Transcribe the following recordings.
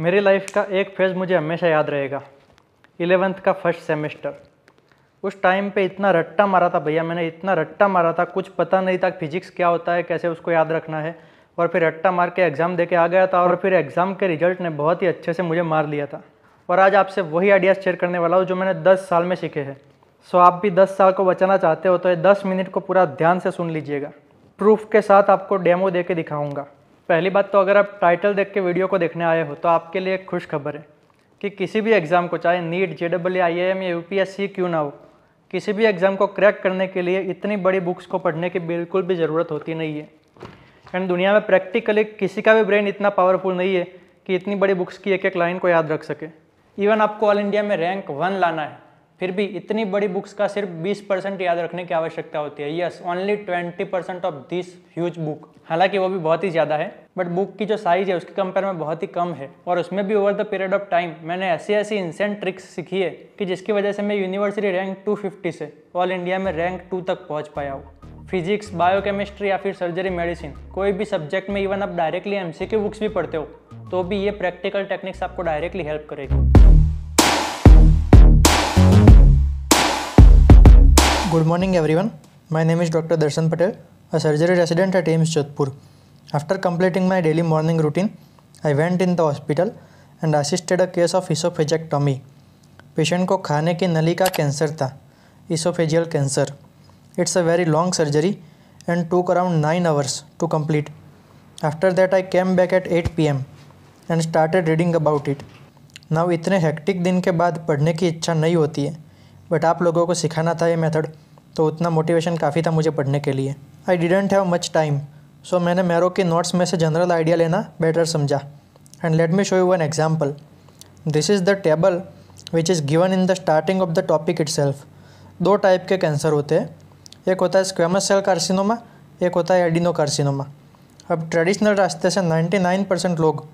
मेरी लाइफ का एक फेज़ मुझे हमेशा याद रहेगा इलेवेंथ का फर्स्ट सेमेस्टर उस टाइम पे इतना रट्टा मारा था भैया मैंने इतना रट्टा मारा था कुछ पता नहीं था फिजिक्स क्या होता है कैसे उसको याद रखना है और फिर रट्टा मार के एग्ज़ाम दे के आ गया था और फिर एग्ज़ाम के रिजल्ट ने बहुत ही अच्छे से मुझे मार लिया था और आज आपसे वही आइडियाज़ शेयर करने वाला हूँ जो मैंने दस साल में सीखे हैं सो आप भी दस साल को बचाना चाहते हो तो ये दस मिनट को पूरा ध्यान से सुन लीजिएगा प्रूफ के साथ आपको डेमो दे के दिखाऊँगा पहली बात तो अगर आप टाइटल देख के वीडियो को देखने आए हो तो आपके लिए एक खुश खबर है कि किसी भी एग्ज़ाम को चाहे NEET J W I M या यू क्यों ना हो किसी भी एग्ज़ाम को क्रैक करने के लिए इतनी बड़ी बुक्स को पढ़ने की बिल्कुल भी ज़रूरत होती नहीं है एंड दुनिया में प्रैक्टिकली किसी का भी ब्रेन इतना पावरफुल नहीं है कि इतनी बड़ी बुक्स की एक एक लाइन को याद रख सके इवन आपको ऑल इंडिया में रैंक वन लाना है फिर भी इतनी बड़ी बुक्स का सिर्फ 20 परसेंट याद रखने की आवश्यकता होती है yes only 20 percent of this huge book हालांकि वो भी बहुत ही ज़्यादा है बट बुक की जो साइज है उसके कंपेयर में बहुत ही कम है और उसमें भी over the period of time मैंने ऐसी ऐसी इंसेंट ट्रिक्स सीखी है कि जिसकी वजह से मैं यूनिवर्सिटी रैंक टू से ऑल इंडिया में रैंक टू तक पहुँच पाया हूँ फिजिक्स बायोकेमिस्ट्री या फिर सर्जरी मेडिसिन कोई भी सब्जेक्ट में इवन आप डायरेक्टली एमसीक्यू बुक्स भी पढ़ते हो तो भी ये प्रैक्टिकल टेक्निक्स आपको डायरेक्टली हेल्प करेगी good morning everyone my name is doctor Darshan Patel a surgery resident at AIIMS Jodhpur after completing my daily morning routine I went in the hospital and assisted a case of oesophagectomy patient को खाने की नली का cancer था oesophageal cancer it's a very long surgery and took around nine hours to complete after that I came back at eight P M and started reading about it now इतने hectic दिन के बाद पढ़ने की इच्छा नहीं होती है बट आप लोगों को सिखाना था ये मेथड तो उतना मोटिवेशन काफ़ी था मुझे पढ़ने के लिए I didn't have much time so मैंने मेरो के नोट्स में से जनरल आइडिया लेना बेटर समझा and let me show you one example this is the table which is given in the starting of the topic it दो type के cancer होते हैं एक होता है स्क्वेमस सेल कार्सिनोमा एक होता है एडिनो कार्सिनोमा अब ट्रेडिशनल रास्ते से 99 परसेंट लोग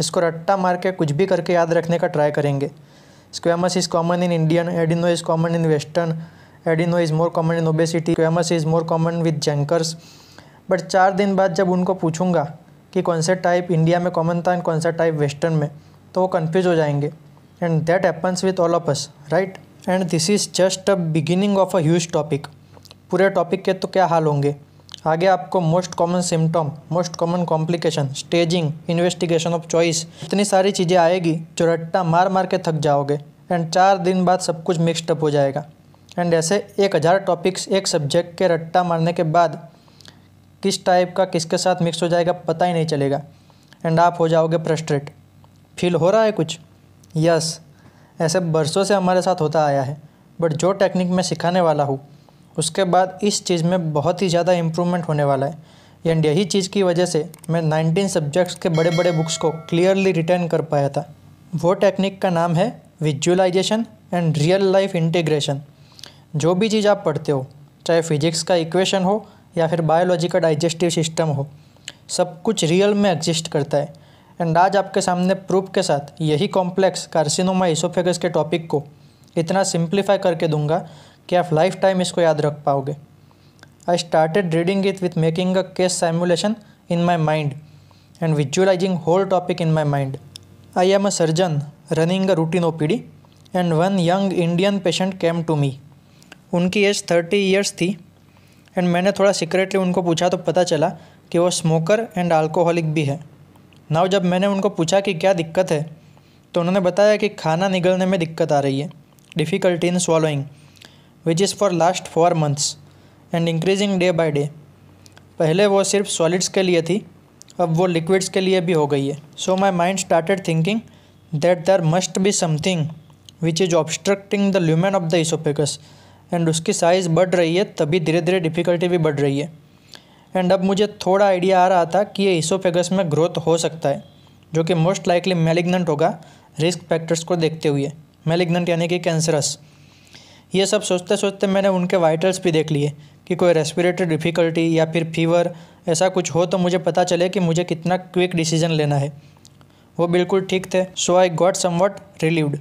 इसको रट्टा मार के कुछ भी करके याद रखने का ट्राई करेंगे Squamous is common in Indian, adeno is common in Western, adeno is more common in obesity squamous is more common with junkers but चार दिन बाद जब उनको पूछूंगा कि कौन सा टाइप इंडिया में कॉमन था एंड कौन सा टाइप वेस्टर्न में तो वो कन्फ्यूज हो जाएंगे and that happens with all of us right and this is just a beginning of a huge topic पूरे टॉपिक के तो क्या हाल होंगे आगे आपको most common symptom most common complication staging investigation of choice इतनी सारी चीज़ें आएगी जो रट्टा मार मार के थक जाओगे एंड चार दिन बाद सब कुछ मिक्सड अप हो जाएगा एंड ऐसे एक हज़ार टॉपिक्स एक सब्जेक्ट के रट्टा मारने के बाद किस टाइप का किसके साथ मिक्स हो जाएगा पता ही नहीं चलेगा एंड आप हो जाओगे फ्रस्ट्रेट फील हो रहा है कुछ यस ऐसे बरसों से हमारे साथ होता आया है बट जो टेक्निक मैं सिखाने वाला हूँ उसके बाद इस चीज़ में बहुत ही ज़्यादा इम्प्रूवमेंट होने वाला है एंड यही चीज़ की वजह से मैं नाइनटीन सब्जेक्ट्स के बड़े बड़े बुक्स को क्लियरली रिटर्न कर पाया था वो टेक्निक का नाम है visualisation and real life integration जो भी चीज़ आप पढ़ते हो चाहे फिजिक्स का इक्वेशन हो या फिर बायोलॉजी का डाइजेस्टिव सिस्टम हो सब कुछ रियल में एग्जिस्ट करता है एंड आज आपके सामने प्रूफ के साथ यही कॉम्प्लेक्स कार्सिनोमा इसोफेगस के टॉपिक को इतना सिंप्लीफाई करके दूंगा कि आप लाइफ टाइम इसको याद रख पाओगे I started reading it with making a case simulation in my mind and visualising whole topic in my mind I am a surgeon running a routine O P D and one young Indian patient came to me उनकी age thirty years थी and मैंने थोड़ा secretly उनको पूछा तो पता चला कि वो स्मोकर एंड अल्कोहलिक भी है नाव जब मैंने उनको पूछा कि क्या दिक्कत है तो उन्होंने बताया कि खाना निगलने में दिक्कत आ रही है difficulty in swallowing which is for last four months and increasing day by day पहले वो सिर्फ सॉलिड्स के लिए थी अब वो लिक्विड्स के लिए भी हो गई है so my mind started thinking that there must be something which is obstructing the lumen of the oesophagus and उसकी साइज़ बढ़ रही है तभी धीरे धीरे डिफ़िकल्टी भी बढ़ रही है एंड अब मुझे थोड़ा आइडिया आ रहा था कि ये इसोपेगस में ग्रोथ हो सकता है जो कि मोस्ट लाइकली मेलिग्नेंट होगा रिस्क फैक्टर्स को देखते हुए मेलिग्नेंट यानी कि कैंसरस ये सब सोचते सोचते मैंने उनके वाइटल्स भी देख लिए कि कोई रेस्पिरेटरी डिफ़िकल्टी या फिर फीवर ऐसा कुछ हो तो मुझे पता चले कि मुझे कितना क्विक डिसीजन लेना है वो बिल्कुल ठीक थे so I got somewhat relieved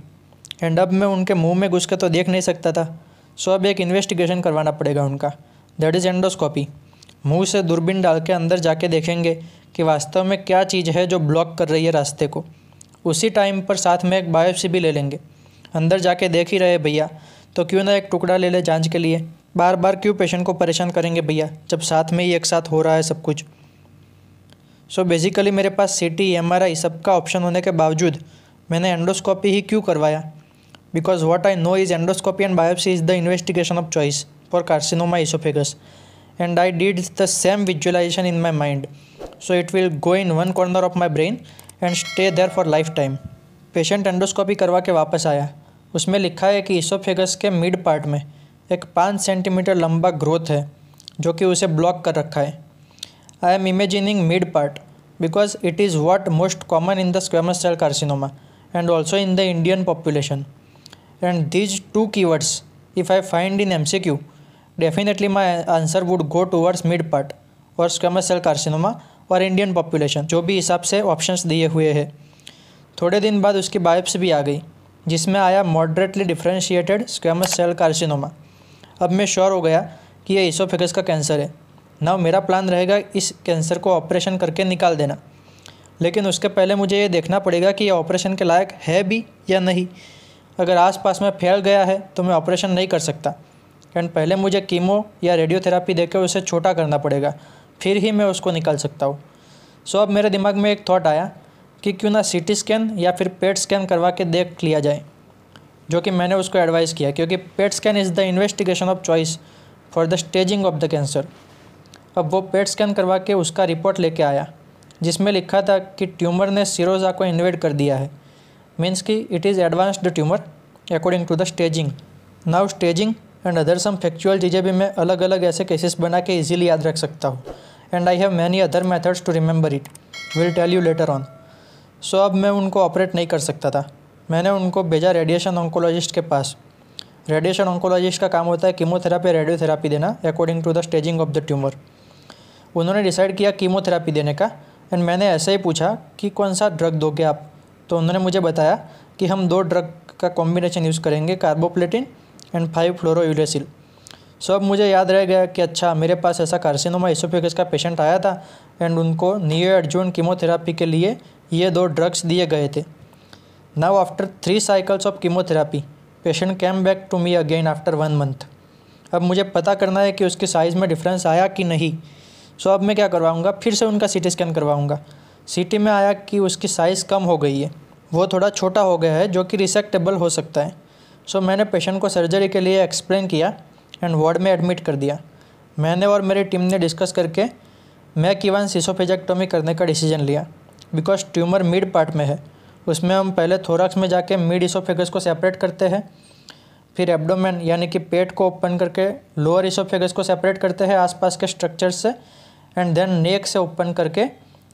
and अब मैं उनके मुंह में घुस के तो देख नहीं सकता था सो अब एक इन्वेस्टिगेशन करवाना पड़ेगा उनका दैट इज़ एंडोस्कोपी मुंह से दूरबीन डाल के अंदर जाके देखेंगे कि वास्तव में क्या चीज़ है जो ब्लॉक कर रही है रास्ते को उसी टाइम पर साथ में एक बायोप्सी भी ले लेंगे अंदर जाके देख ही रहे भैया तो क्यों ना एक टुकड़ा ले लें जाँच के लिए बार बार क्यों पेशेंट को परेशान करेंगे भैया जब साथ में ही एक साथ हो रहा है सब कुछ सो so बेसिकली मेरे पास C T M R I सबका ऑप्शन होने के बावजूद मैंने एंडोस्कोपी ही क्यों करवाया because what I know is endoscopy and biopsy is the investigation of choice for carcinoma oesophagus and I did the same visualisation in my mind so it will go in one corner of my brain and stay there for lifetime patient endoscopy करवा के वापस आया उसमें लिखा है कि oesophagus के mid part में एक पाँच सेंटीमीटर लंबा ग्रोथ है जो कि उसे ब्लॉक कर रखा है I am imagining mid part because it is what most common in the squamous cell carcinoma Indian population and the two key words if I find in M C Q definitely my answer would go towards mid part और squamous cell carcinoma और Indian population जो भी हिसाब से options दिए हुए हैं थोड़े दिन बाद उसकी बाइप्स भी आ गई जिसमें आया moderately differentiated squamous cell carcinoma अब मैं श्योर हो गया कि यह इसोफेगस का कैंसर है ना मेरा प्लान रहेगा इस कैंसर को ऑपरेशन करके निकाल देना लेकिन उसके पहले मुझे ये देखना पड़ेगा कि यह ऑपरेशन के लायक है भी या नहीं अगर आसपास में फैल गया है तो मैं ऑपरेशन नहीं कर सकता एंड पहले मुझे कीमो या रेडियोथेरापी देकर उसे छोटा करना पड़ेगा फिर ही मैं उसको निकाल सकता हूँ सो अब मेरे दिमाग में एक थाट आया कि क्यों ना सी स्कैन या फिर पेट स्कैन e करवा के देख लिया जाए जो कि मैंने उसको एडवाइस किया क्योंकि PET scan is the investigation of choice for the staging of the cancer अब वो पेट स्कैन e करवा के उसका रिपोर्ट लेके आया जिसमें लिखा था कि ट्यूमर ने सिरोजा को इन्वेट कर दिया है मीन्स कि it is advanced tumour according to the staging now staging and other some factual चीज़ें भी मैं अलग अलग ऐसे केसेस बना के इजीली याद रख सकता हूँ and I have many other methods to remember it will tell you later on so अब मैं उनको ऑपरेट नहीं कर सकता था मैंने उनको भेजा रेडिएशन ऑन्कोलॉजिस्ट के पास रेडिएशन ऑन्कोलॉजिस्ट का काम होता है कीमोथेरापी रेडियोथेरापी देना according to the staging of the tumour उन्होंने डिसाइड किया कीमोथेरापी देने का एंड मैंने ऐसे ही पूछा कि कौन सा ड्रग दोगे आप तो उन्होंने मुझे बताया कि हम दो ड्रग का कॉम्बिनेशन यूज़ करेंगे carboplatin and five uracil so अब मुझे याद रह गया कि अच्छा मेरे पास ऐसा कार्सिनोमा एसोफिकस का पेशेंट आया था एंड उनको नियो अर्जुन कीमोथेरापी के लिए ये दो ड्रग्स दिए गए थे now after three cycles of chemotherapy patient came back to me again after one month अब मुझे पता करना है कि उसके साइज़ में डिफरेंस आया कि नहीं सो अब मैं क्या करवाऊँगा फिर से उनका सी स्कैन करवाऊँगा सी में आया कि उसकी साइज़ कम हो गई है वो थोड़ा छोटा हो गया है जो कि रिसेक्टेबल हो सकता है सो मैंने पेशेंट को सर्जरी के लिए एक्सप्लेन किया एंड वार्ड में एडमिट कर दिया मैंने और मेरी टीम ने डिस्कस करके मैं किवान सिसोफेजेक्टोमी करने का डिसीजन लिया बिकॉज ट्यूमर मिड पार्ट में है उसमें हम पहले थोरक्स में जाके मिड इसोफेगस को सेपरेट करते हैं फिर एब्डोमेन यानी कि पेट को ओपन करके लोअर इसोफेगस को सेपरेट करते हैं आसपास के स्ट्रक्चर से एंड देन नेक से ओपन करके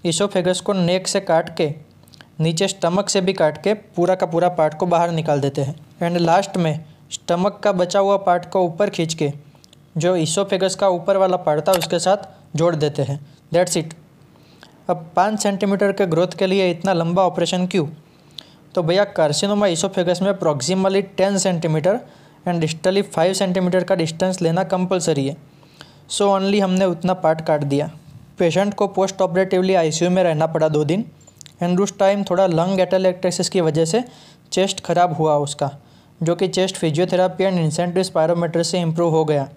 इसोफेगस को नेक से काट के नीचे स्टमक से भी काट के पूरा का पूरा पार्ट को बाहर निकाल देते हैं एंड लास्ट में स्टमक का बचा हुआ पार्ट को ऊपर खींच के जो इसोफेगस का ऊपर वाला पार्ट था उसके साथ जोड़ देते हैं दैट्स इट अब पाँच सेंटीमीटर के ग्रोथ के लिए इतना लंबा ऑपरेशन क्यों तो भैया कार्सिनोमा इसोफेगस में approximately ten centimetre and distally five centimetre का डिस्टेंस लेना कंपलसरी है सो so ओनली हमने उतना पार्ट काट दिया पेशेंट को पोस्ट ऑपरेटिवली आईसीयू में रहना पड़ा दो दिन एंड उस टाइम थोड़ा लंग एटेलेक्ट्रेसिस की वजह से चेस्ट खराब हुआ उसका जो कि chest physiotherapy and incentive spirometry से इम्प्रूव हो गया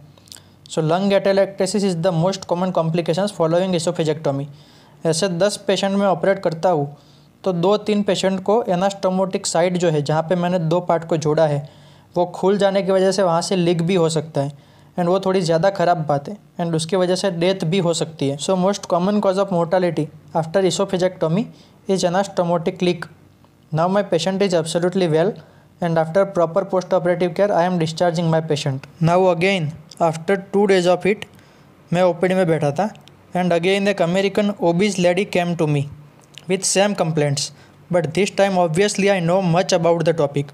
so lung atelectasis is the most common complication following oesophagectomy ऐसे दस पेशेंट में ऑपरेट करता हूँ तो दो तीन पेशेंट को एनास्टोमोटिक साइड जो है जहाँ पे मैंने दो पार्ट को जोड़ा है वो खुल जाने की वजह से वहाँ से लीक भी हो सकता है एंड वो थोड़ी ज़्यादा ख़राब बात है एंड उसकी वजह से डेथ भी हो सकती है so most common cause of mortality after oesophagectomy is anastomotic leak now my patient is absolutely well and after proper post operative care I am discharging my patient now again after two days of it मैं OPD में बैठा था and again the American obese lady came to me with same complaints. But this time obviously I know much about the topic.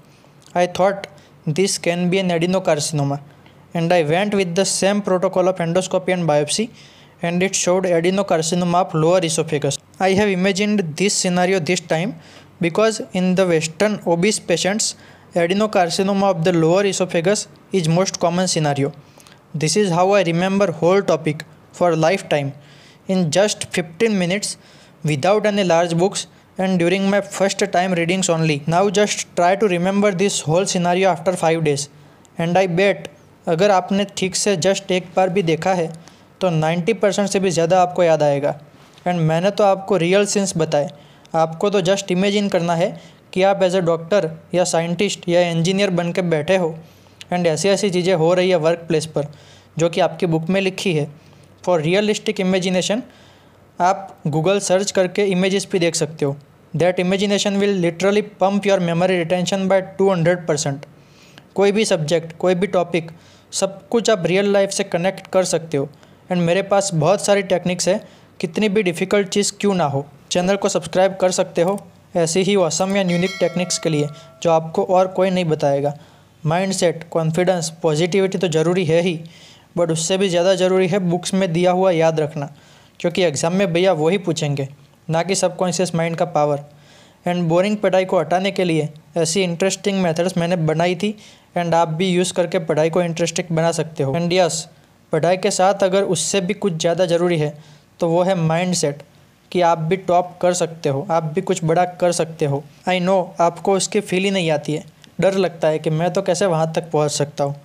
I thought this can be an adenocarcinoma and I went with the same protocol of endoscopy and biopsy and it showed adenocarcinoma of lower esophagus. I have imagined this scenario this time because in the western obese patients adenocarcinoma of the lower esophagus is most common scenario. This is how I remember whole topic for a lifetime in just 15 minutes without any large books and during my first time readings only. Now just try to remember this whole scenario after 5 days and I bet agar aapne theek se just ek bar bhi dekha hai to 90 se bhi zyada aapko yaad aayega and maine to aapko real sense bataye aapko to just imagine karna hai है कि आप as a doctor या scientist या engineer बन के बैठे हो and ऐसी ऐसी चीज़ें हो रही है वर्क प्लेस पर जो कि आपकी बुक में लिखी है फॉर रियलिस्टिक इमेजिनेशन आप गूगल सर्च करके इमेजेस भी देख सकते हो that imagination will literally pump your memory retention by two hundred percent कोई भी सब्जेक्ट कोई भी टॉपिक सब कुछ आप रियल लाइफ से कनेक्ट कर सकते हो एंड मेरे पास बहुत सारी टेक्निक्स है कितनी भी डिफ़िकल्ट चीज़ क्यों ना हो चैनल को सब्सक्राइब कर सकते हो ऐसी ही असम या यूनिक टेक्निक्स के लिए जो आपको और कोई नहीं बताएगा माइंड सेट कॉन्फिडेंस पॉजिटिविटी तो ज़रूरी है ही बट उससे भी ज़्यादा ज़रूरी है बुक्स में दिया हुआ याद रखना क्योंकि एग्ज़ाम में भैया वही पूछेंगे ना कि सबकॉन्शियस माइंड का पावर एंड बोरिंग पढ़ाई को हटाने के लिए ऐसी इंटरेस्टिंग मेथड्स मैंने बनाई थी एंड आप भी यूज़ करके पढ़ाई को इंटरेस्टिंग बना सकते हो एंड यस पढ़ाई के साथ अगर उससे भी कुछ ज़्यादा ज़रूरी है तो वो है माइंड सेट कि आप भी टॉप कर सकते हो आप भी कुछ बड़ा कर सकते हो आई नो आपको उसकी फील ही नहीं आती है डर लगता है कि मैं तो कैसे वहाँ तक पहुँच सकता हूँ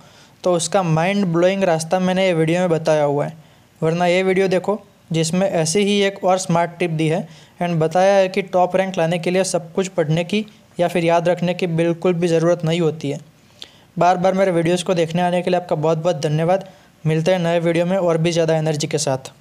तो उसका माइंड ब्लोइंग रास्ता मैंने ये वीडियो में बताया हुआ है वरना ये वीडियो देखो जिसमें ऐसी ही एक और स्मार्ट टिप दी है एंड बताया है कि टॉप रैंक लाने के लिए सब कुछ पढ़ने की या फिर याद रखने की बिल्कुल भी ज़रूरत नहीं होती है बार बार मेरे वीडियोज़ को देखने आने के लिए आपका बहुत बहुत धन्यवाद मिलते हैं नए वीडियो में और भी ज़्यादा एनर्जी के साथ